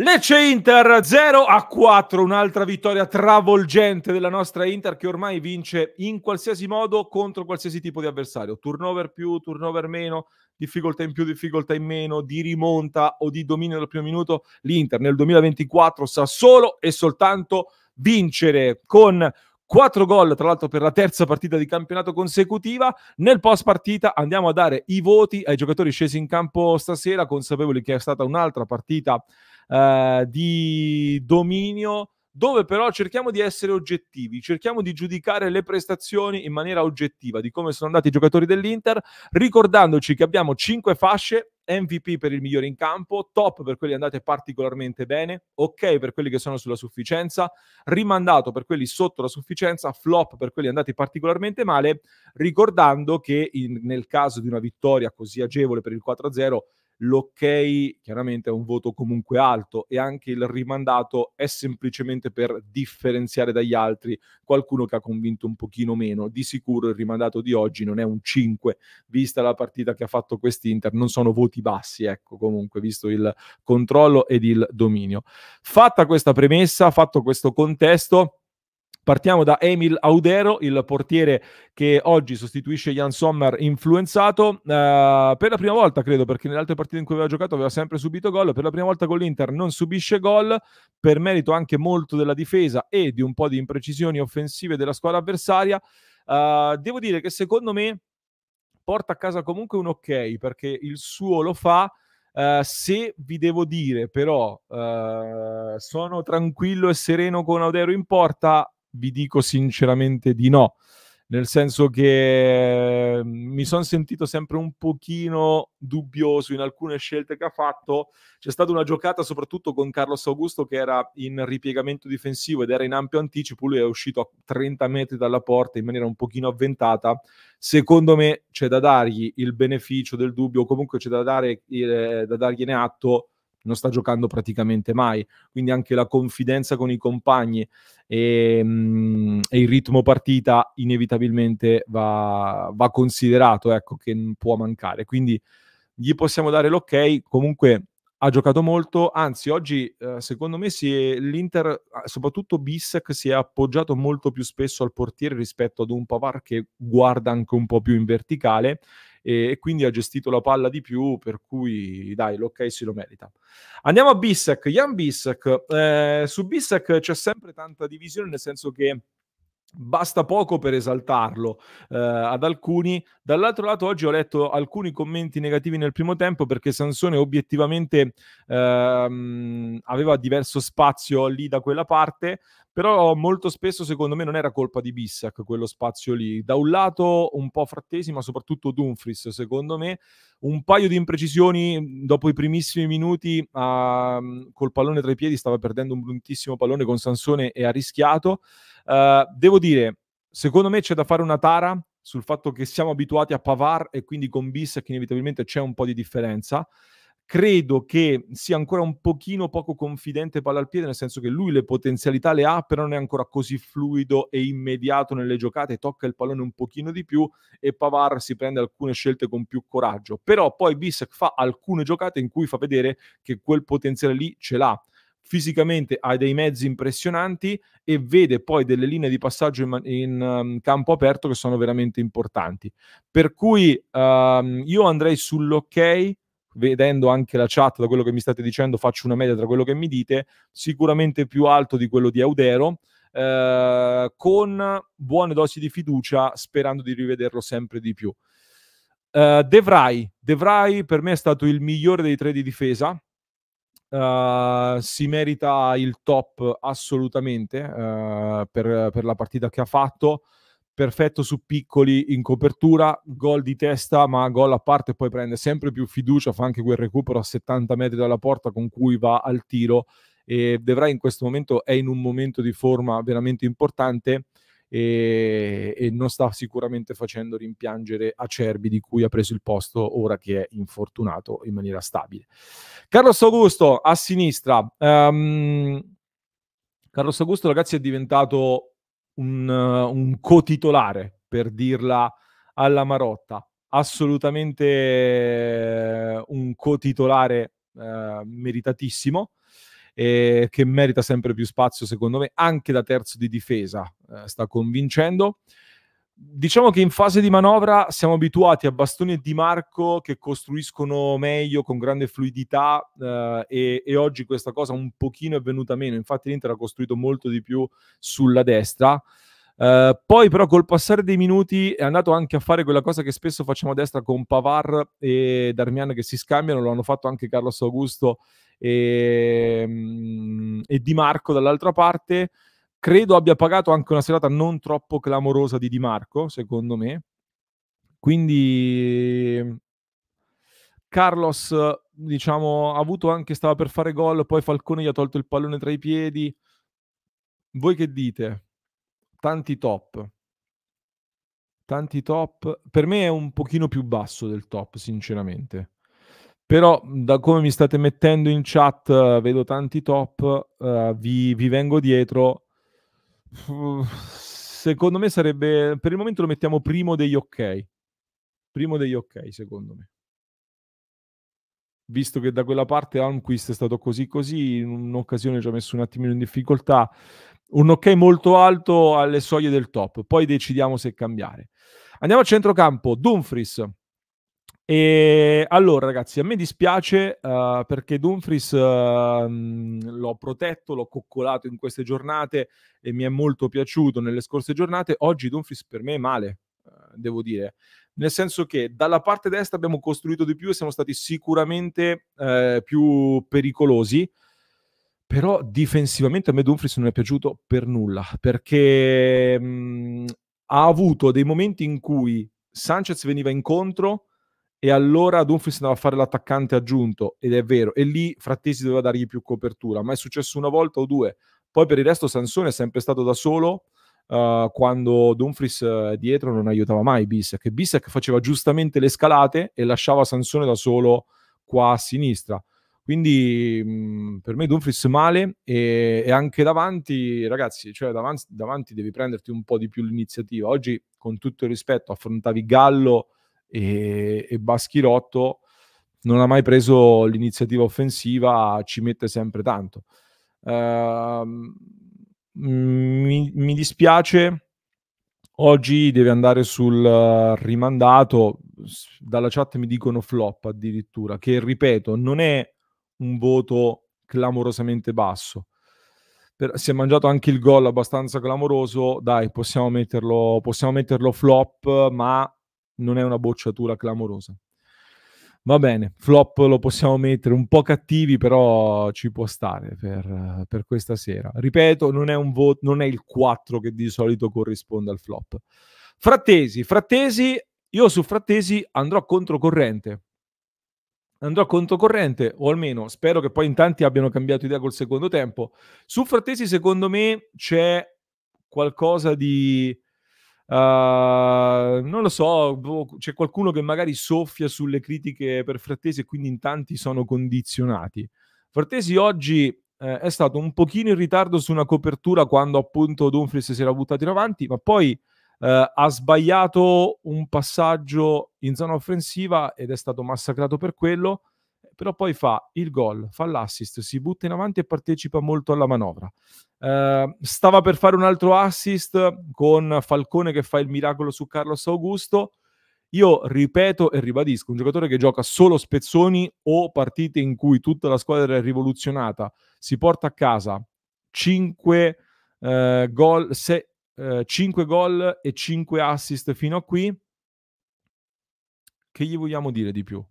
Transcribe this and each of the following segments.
Lecce Inter 0 a 4, un'altra vittoria travolgente della nostra Inter che ormai vince in qualsiasi modo contro qualsiasi tipo di avversario. Turnover più, turnover meno, difficoltà in più, difficoltà in meno, di rimonta o di dominio del primo minuto. L'Inter nel 2024 sa solo e soltanto vincere con 4 gol, tra l'altro per la terza partita di campionato consecutiva. Nel post partita andiamo a dare i voti ai giocatori scesi in campo stasera, consapevoli che è stata un'altra partita eh, di dominio dove però cerchiamo di essere oggettivi, cerchiamo di giudicare le prestazioni in maniera oggettiva di come sono andati i giocatori dell'Inter, ricordandoci che abbiamo 5 fasce MVP per il migliore in campo, top per quelli andati particolarmente bene, ok per quelli che sono sulla sufficienza, rimandato per quelli sotto la sufficienza, flop per quelli andati particolarmente male, ricordando che in, nel caso di una vittoria così agevole per il 4-0 l'ok chiaramente è un voto comunque alto e anche il rimandato è semplicemente per differenziare dagli altri qualcuno che ha convinto un pochino meno. Di sicuro il rimandato di oggi non è un 5, vista la partita che ha fatto quest'Inter, non sono voti bassi, ecco comunque, visto il controllo ed il dominio. Fatta questa premessa, fatto questo contesto, Partiamo da Emil Audero, il portiere che oggi sostituisce Jan Sommer influenzato eh, per la prima volta, credo, perché nelle altre partite in cui aveva giocato aveva sempre subito gol, per la prima volta con l'Inter non subisce gol per merito anche molto della difesa e di un po' di imprecisioni offensive della squadra avversaria. Eh, devo dire che secondo me porta a casa comunque un ok perché il suo lo fa. Uh, se vi devo dire però uh, sono tranquillo e sereno con Audero in porta, vi dico sinceramente di no, nel senso che ehm, mi sono sentito sempre un pochino dubbioso in alcune scelte che ha fatto. C'è stata una giocata soprattutto con Carlos Augusto che era in ripiegamento difensivo ed era in ampio anticipo, lui è uscito a 30 metri dalla porta in maniera un pochino avventata. Secondo me c'è da dargli il beneficio del dubbio, comunque c'è da, dare, eh, da dargliene atto non sta giocando praticamente mai, quindi anche la confidenza con i compagni e, mh, mm, e il ritmo partita inevitabilmente va, va considerato, ecco, che può mancare. Quindi gli possiamo dare l'ok, comunque ha giocato molto, anzi oggi eh, secondo me è, l'Inter, ah, soprattutto Bissek, si è appoggiato molto più spesso al portiere rispetto ad un Pavar che guarda anche un po' più in verticale e, e quindi ha gestito la palla di più, per cui dai, l'ok si lo merita. Andiamo a Bissek, Jan Bissek. Eh, su Bissek c'è sempre tanta divisione, nel senso che basta poco per esaltarlo eh, ad alcuni. Dall'altro lato, oggi ho letto alcuni commenti negativi nel primo tempo perché Sansone obiettivamente ehm, aveva diverso spazio lì da quella parte, però molto spesso, secondo me, non era colpa di Bissac quello spazio lì. Da un lato un po' Frattesi, ma soprattutto Dumfries, secondo me. Un paio di imprecisioni mm, dopo i primissimi minuti uh, col pallone tra i piedi, stava perdendo un bruttissimo pallone con Sansone e ha rischiato. Uh, devo dire, secondo me c'è da fare una tara sul fatto che siamo abituati a Pavar e quindi con Bissac inevitabilmente c'è un po' di differenza credo che sia ancora un pochino poco confidente palla al piede, nel senso che lui le potenzialità le ha, però non è ancora così fluido e immediato nelle giocate, tocca il pallone un pochino di più e Pavar si prende alcune scelte con più coraggio. Però poi Bissek fa alcune giocate in cui fa vedere che quel potenziale lì ce l'ha fisicamente ha dei mezzi impressionanti e vede poi delle linee di passaggio in, in um, campo aperto che sono veramente importanti. Per cui um, io andrei sull'ok vedendo anche la chat, da quello che mi state dicendo, faccio una media tra quello che mi dite, sicuramente più alto di quello di Audero. Eh, con buone dosi di fiducia, sperando di rivederlo sempre di più. Uh, De, Vrij. per me è stato il migliore dei tre di difesa. Uh, si merita il top assolutamente uh, per, per, la partita che ha fatto perfetto su piccoli in copertura, gol di testa, ma gol a parte poi prende sempre più fiducia, fa anche quel recupero a 70 metri dalla porta con cui va al tiro e De Vrij in questo momento è in un momento di forma veramente importante e, e non sta sicuramente facendo rimpiangere Acerbi di cui ha preso il posto ora che è infortunato in maniera stabile. Carlos Augusto a sinistra. Um, Carlos Augusto ragazzi è diventato un, un co per dirla alla Marotta, assolutamente eh, un cotitolare eh, meritatissimo eh, che merita sempre più spazio secondo me anche da terzo di difesa eh, sta convincendo Diciamo che in fase di manovra siamo abituati a Bastoni Di Marco che costruiscono meglio, con grande fluidità eh, e, e, oggi questa cosa un pochino è venuta meno, infatti l'Inter ha costruito molto di più sulla destra. Eh, poi però col passare dei minuti è andato anche a fare quella cosa che spesso facciamo a destra con Pavar e Darmian che si scambiano, lo hanno fatto anche Carlos Augusto e, mm, e Di Marco dall'altra parte Credo abbia pagato anche una serata non troppo clamorosa di Di Marco, secondo me. Quindi Carlos, diciamo, ha avuto anche, stava per fare gol, poi Falcone gli ha tolto il pallone tra i piedi. Voi che dite? Tanti top. Tanti top. Per me è un pochino più basso del top, sinceramente. Però da come mi state mettendo in chat, vedo tanti top, uh, vi, vi vengo dietro Secondo me sarebbe. Per il momento lo mettiamo primo degli ok. Primo degli ok, secondo me. Visto che da quella parte Almquist è stato così così, in un'occasione ci ha messo un attimino in difficoltà. Un ok molto alto alle soglie del top. Poi decidiamo se cambiare. Andiamo a centrocampo. Dumfries e allora, ragazzi, a me dispiace uh, perché Dumfries uh, l'ho protetto, l'ho coccolato in queste giornate e mi è molto piaciuto nelle scorse giornate. Oggi Dumfries per me è male, uh, devo dire. Nel senso che dalla parte destra abbiamo costruito di più e siamo stati sicuramente eh, più pericolosi. Però difensivamente a me Dumfries non è piaciuto per nulla, perché mh, mm, ha avuto dei momenti in cui Sanchez veniva incontro e allora Dumfries andava a fare l'attaccante aggiunto ed è vero e lì Frattesi doveva dargli più copertura ma è successo una volta o due poi per il resto Sansone è sempre stato da solo uh, quando Dumfries uh, dietro non aiutava mai Bissek Bissek faceva giustamente le scalate e lasciava Sansone da solo qua a sinistra quindi mh, mm, per me Dumfries male e, e, anche davanti ragazzi cioè davanti, davanti devi prenderti un po' di più l'iniziativa oggi con tutto il rispetto affrontavi Gallo e, e Baschirotto non ha mai preso l'iniziativa offensiva, ci mette sempre tanto. Uh, mi, mi, dispiace, oggi deve andare sul rimandato, dalla chat mi dicono flop addirittura, che ripeto non è un voto clamorosamente basso. Per, si è mangiato anche il gol abbastanza clamoroso, dai, possiamo metterlo, possiamo metterlo flop, ma non è una bocciatura clamorosa. Va bene, flop lo possiamo mettere un po' cattivi, però ci può stare per, per questa sera. Ripeto, non è, un voto, non è il 4 che di solito corrisponde al flop. Frattesi, Frattesi, io su Frattesi andrò controcorrente. Andrò controcorrente, o almeno spero che poi in tanti abbiano cambiato idea col secondo tempo. Su Frattesi, secondo me, c'è qualcosa di Uh, non lo so, boh, c'è qualcuno che magari soffia sulle critiche per Frattesi e quindi in tanti sono condizionati. Frattesi oggi eh, è stato un pochino in ritardo su una copertura quando appunto Dumfries si era buttato in avanti, ma poi eh, ha sbagliato un passaggio in zona offensiva ed è stato massacrato per quello però poi fa il gol, fa l'assist, si butta in avanti e partecipa molto alla manovra. Eh, stava per fare un altro assist con Falcone che fa il miracolo su Carlos Augusto. Io ripeto e ribadisco, un giocatore che gioca solo spezzoni o partite in cui tutta la squadra è rivoluzionata, si porta a casa 5 eh, gol, se, eh, 5 gol e 5 assist fino a qui. Che gli vogliamo dire di più?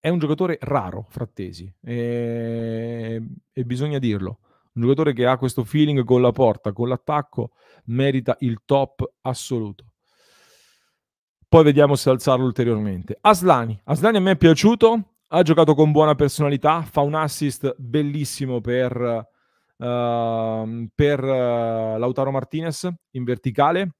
è un giocatore raro, Frattesi, e, ehm, e bisogna dirlo. Un giocatore che ha questo feeling con la porta, con l'attacco, merita il top assoluto poi vediamo se alzarlo ulteriormente. Aslani, Aslani a me è piaciuto, ha giocato con buona personalità, fa un assist bellissimo per, uh, per uh, Lautaro Martinez in verticale,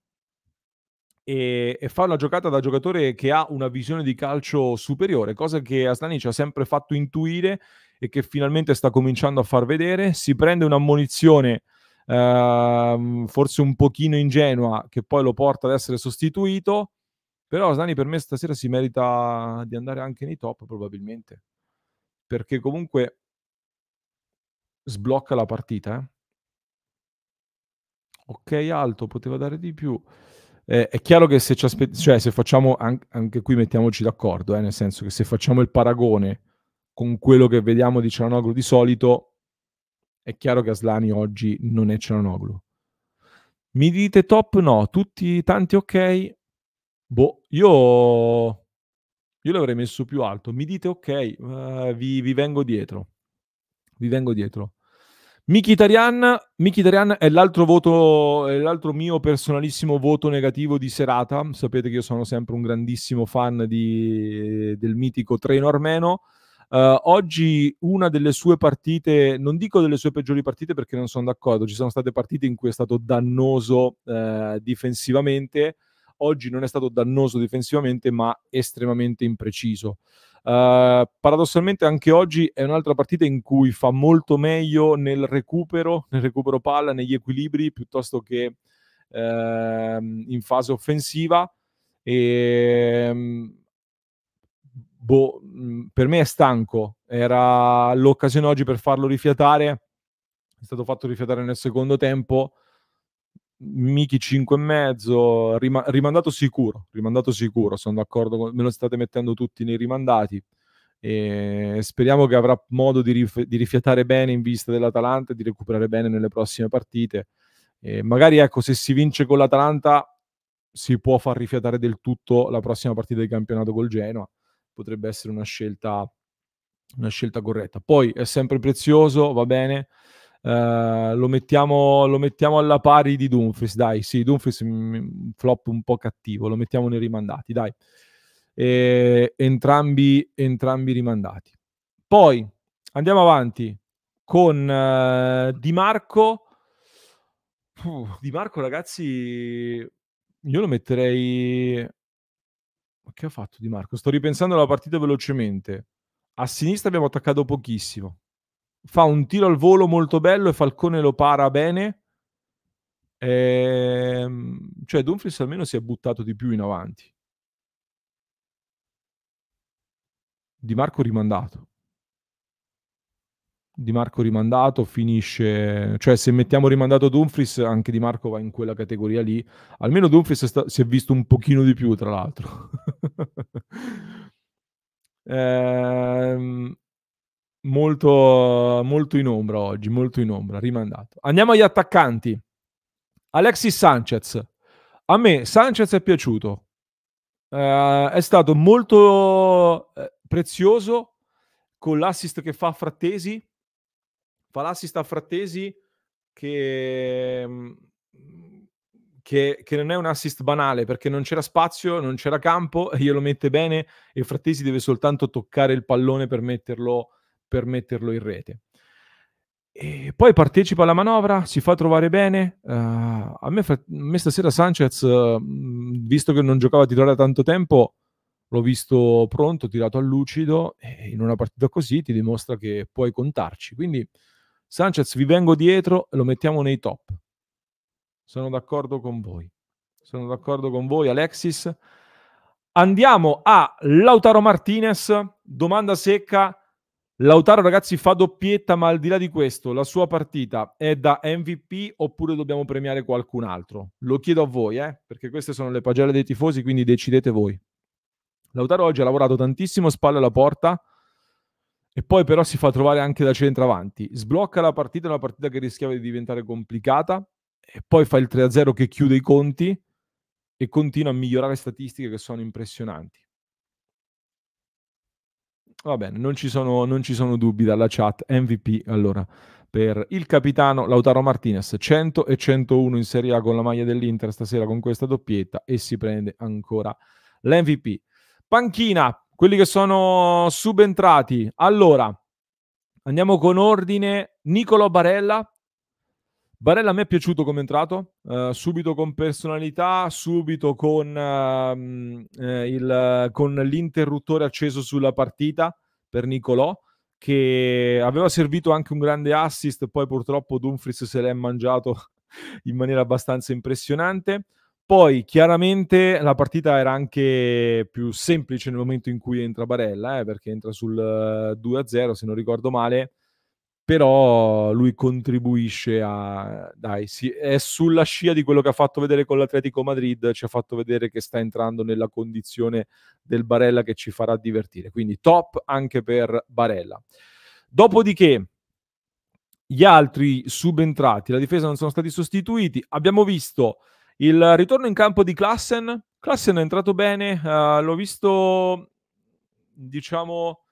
e, e, fa una giocata da giocatore che ha una visione di calcio superiore, cosa che Aslani ci ha sempre fatto intuire e che finalmente sta cominciando a far vedere. Si prende un'ammonizione ehm, forse un pochino ingenua che poi lo porta ad essere sostituito, però Aslani per me stasera si merita di andare anche nei top probabilmente, perché comunque sblocca la partita. Eh? Ok, alto, poteva dare di più. Eh, è chiaro che se, cioè, se facciamo, anche, anche qui mettiamoci d'accordo, eh, nel senso che se facciamo il paragone con quello che vediamo di Cianoglu di solito, è chiaro che Aslani oggi non è Cianoglu. Mi dite top? No, tutti tanti ok. Boh, io io l'avrei messo più alto. Mi dite ok, uh, vi, vi, vengo dietro. Vi vengo dietro. Mkhitaryan, Mkhitaryan è l'altro voto, è l'altro mio personalissimo voto negativo di serata. Sapete che io sono sempre un grandissimo fan di, del mitico treno armeno. Uh, oggi una delle sue partite, non dico delle sue peggiori partite perché non sono d'accordo, ci sono state partite in cui è stato dannoso uh, difensivamente, oggi non è stato dannoso difensivamente ma estremamente impreciso. Ehm, paradossalmente anche oggi è un'altra partita in cui fa molto meglio nel recupero, nel recupero palla, negli equilibri piuttosto che uh, in fase offensiva. E, ehm, boh, mm, per me è stanco, era l'occasione oggi per farlo rifiatare, è stato fatto rifiatare nel secondo tempo Miki 5 5,5, rima- rimandato sicuro, rimandato sicuro, sono d'accordo, con, me lo state mettendo tutti nei rimandati. E speriamo che avrà modo di, rif- di rifiatare bene in vista dell'Atalanta e di recuperare bene nelle prossime partite. E magari ecco, se si vince con l'Atalanta si può far rifiatare del tutto la prossima partita di campionato col Genoa. Potrebbe essere una scelta, una scelta corretta. Poi è sempre prezioso, va bene. Uh, lo, mettiamo, lo, mettiamo, alla pari di Dumfries, dai, sì, Dumfries un flop un po' cattivo, lo mettiamo nei rimandati, dai. E, entrambi, entrambi rimandati. Poi andiamo avanti con uh, Di Marco. Puh, di Marco, ragazzi, io lo metterei... Ma che ha fatto Di Marco? Sto ripensando alla partita velocemente. A sinistra abbiamo attaccato pochissimo fa un tiro al volo molto bello e Falcone lo para bene. Ehm, cioè Dumfries almeno si è buttato di più in avanti. Di Marco rimandato. Di Marco rimandato finisce, cioè se mettiamo rimandato Dumfries, anche Di Marco va in quella categoria lì. Almeno Dumfries sta... si è visto un pochino di più, tra l'altro. ehm, molto, molto in ombra oggi, molto in ombra, rimandato. Andiamo agli attaccanti. Alexis Sanchez. A me Sanchez è piaciuto. Eh, è stato molto eh, prezioso con l'assist che fa a Frattesi. Fa l'assist a Frattesi che, mm, che, che, non è un assist banale perché non c'era spazio, non c'era campo, glielo mette bene e Frattesi deve soltanto toccare il pallone per metterlo per metterlo in rete. E poi partecipa alla manovra, si fa trovare bene. Uh, a, me, a, me, stasera Sanchez, uh, visto che non giocava a titolare da tanto tempo, l'ho visto pronto, tirato a lucido e in una partita così ti dimostra che puoi contarci. Quindi Sanchez vi vengo dietro e lo mettiamo nei top. Sono d'accordo con voi. Sono d'accordo con voi Alexis. Andiamo a Lautaro Martinez, domanda secca Lautaro, ragazzi, fa doppietta, ma al di là di questo, la sua partita è da MVP oppure dobbiamo premiare qualcun altro? Lo chiedo a voi, eh, perché queste sono le pagelle dei tifosi, quindi decidete voi. Lautaro oggi ha lavorato tantissimo, spalle alla porta, e poi però si fa trovare anche da centravanti. Sblocca la partita, una partita che rischiava di diventare complicata, e poi fa il 3-0 che chiude i conti e continua a migliorare statistiche che sono impressionanti. Va bene, non ci, sono, non ci sono dubbi dalla chat. MVP, allora, per il capitano Lautaro Martinez, 100 e 101 in Serie A con la maglia dell'Inter stasera con questa doppietta e si prende ancora l'MVP. Panchina, quelli che sono subentrati. Allora, andiamo con ordine. Nicolo Barella, Barella a me è piaciuto come è entrato, uh, subito con personalità, subito con, uh, eh, il, con, l'interruttore acceso sulla partita per Nicolò, che aveva servito anche un grande assist, poi purtroppo Dumfries se l'è mangiato in maniera abbastanza impressionante. Poi chiaramente la partita era anche più semplice nel momento in cui entra Barella, eh, perché entra sul 2-0, eh, se non ricordo male, però lui contribuisce a... Dai, si, è sulla scia di quello che ha fatto vedere con l'Atletico Madrid, ci ha fatto vedere che sta entrando nella condizione del Barella che ci farà divertire. Quindi top anche per Barella. Dopodiché, gli altri subentrati, la difesa non sono stati sostituiti. Abbiamo visto il ritorno in campo di Klassen. Klassen è entrato bene, uh, l'ho visto, diciamo,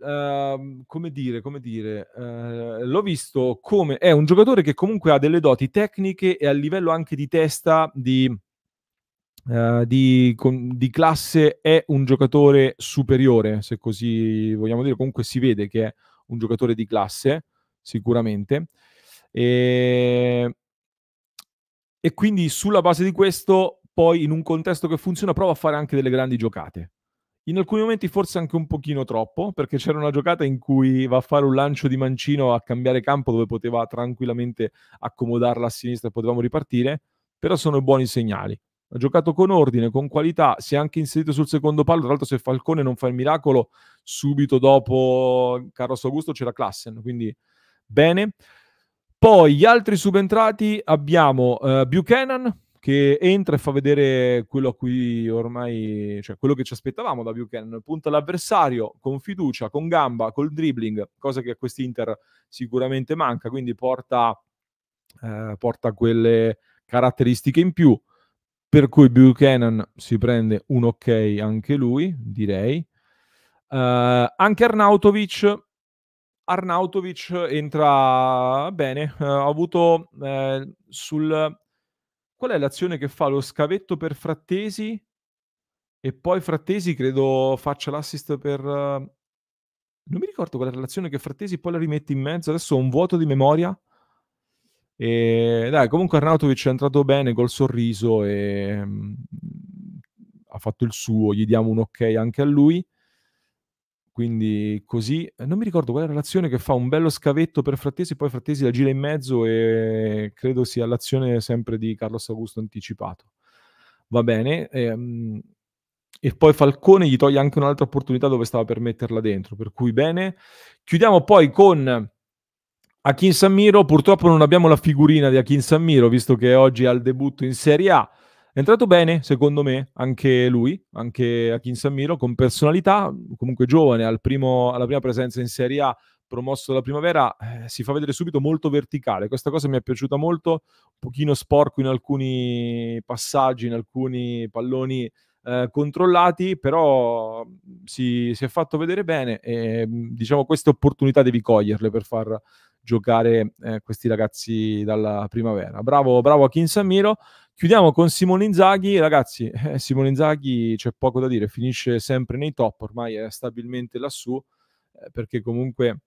Ehm, come dire, come dire, uh, l'ho visto come è un giocatore che comunque ha delle doti tecniche e a livello anche di testa, di, uh, di, con, di, classe, è un giocatore superiore, se così vogliamo dire. Comunque si vede che è un giocatore di classe, sicuramente. E, ehm, e quindi sulla base di questo, poi in un contesto che funziona, prova a fare anche delle grandi giocate in alcuni momenti forse anche un pochino troppo, perché c'era una giocata in cui va a fare un lancio di mancino a cambiare campo dove poteva tranquillamente accomodarla a sinistra e potevamo ripartire, però sono buoni segnali. Ha giocato con ordine, con qualità, si è anche inserito sul secondo palo, tra l'altro se Falcone non fa il miracolo, subito dopo Carlos Augusto c'era Klassen, quindi bene. Poi gli altri subentrati abbiamo uh, Buchanan, che entra e fa vedere quello a cui ormai, cioè quello che ci aspettavamo da Buchanan, punta l'avversario con fiducia, con gamba, col dribbling, cosa che a quest'Inter sicuramente manca, quindi porta, eh, porta quelle caratteristiche in più, per cui Buchanan si prende un ok anche lui, direi. Eh, anche Arnautovic Arnautovic entra bene, uh, eh, ha avuto eh, sul, Qual è l'azione che fa lo scavetto per Frattesi? E poi Frattesi credo faccia l'assist per... Non mi ricordo qual è l'azione che Frattesi poi la rimette in mezzo. Adesso ho un vuoto di memoria. E dai, comunque Arnautovic è entrato bene col sorriso e mm, ha fatto il suo. Gli diamo un ok anche a lui. Quindi così, non mi ricordo qual è la relazione che fa un bello scavetto per Frattesi, poi Frattesi la gira in mezzo e credo sia l'azione sempre di Carlos Augusto anticipato. Va bene. Ehm, e poi Falcone gli toglie anche un'altra opportunità dove stava per metterla dentro, per cui bene. Chiudiamo poi con Akin Sammiro, purtroppo non abbiamo la figurina di Akin Sammiro, visto che oggi ha il debutto in Serie A, è entrato bene, secondo me, anche lui, anche Akin Sammiro, con personalità, comunque giovane, al primo, alla prima presenza in Serie A promosso dalla primavera, eh, si fa vedere subito molto verticale. Questa cosa mi è piaciuta molto, un pochino sporco in alcuni passaggi, in alcuni palloni eh, controllati, però si, si, è fatto vedere bene e diciamo queste opportunità devi coglierle per far giocare eh, questi ragazzi dalla primavera. Bravo, bravo a Kinsamiro. Chiudiamo con Simone Inzaghi, ragazzi, eh, Simone Inzaghi c'è poco da dire, finisce sempre nei top, ormai è stabilmente lassù, eh, perché comunque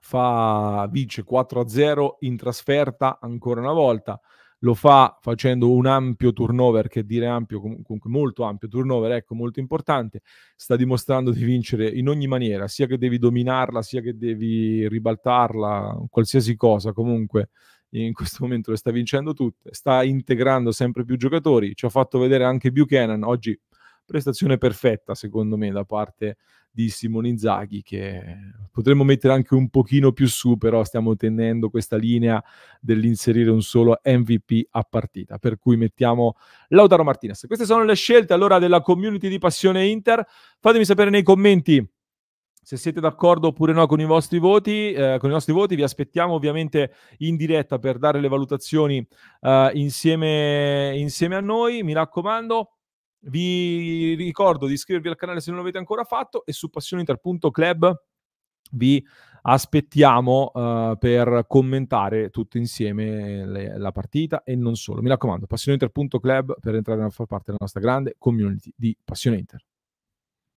fa, vince 4-0 in trasferta ancora una volta, lo fa facendo un ampio turnover, che dire ampio, comunque molto ampio turnover, ecco, molto importante, sta dimostrando di vincere in ogni maniera, sia che devi dominarla, sia che devi ribaltarla, qualsiasi cosa, comunque in questo momento le sta vincendo tutte, sta integrando sempre più giocatori, ci ha fatto vedere anche Buchanan, oggi prestazione perfetta secondo me da parte di Simone Inzaghi che potremmo mettere anche un pochino più su però stiamo tenendo questa linea dell'inserire un solo MVP a partita per cui mettiamo Lautaro Martinez queste sono le scelte allora della community di Passione Inter fatemi sapere nei commenti se siete d'accordo oppure no con i, vostri voti, eh, con i nostri voti, vi aspettiamo ovviamente in diretta per dare le valutazioni eh, insieme, insieme a noi. Mi raccomando, vi ricordo di iscrivervi al canale se non l'avete ancora fatto e su passioniter.club vi aspettiamo uh, per commentare tutto insieme le, la partita e non solo. Mi raccomando, passioneinter.club per entrare a far parte della nostra grande community di Passione Inter.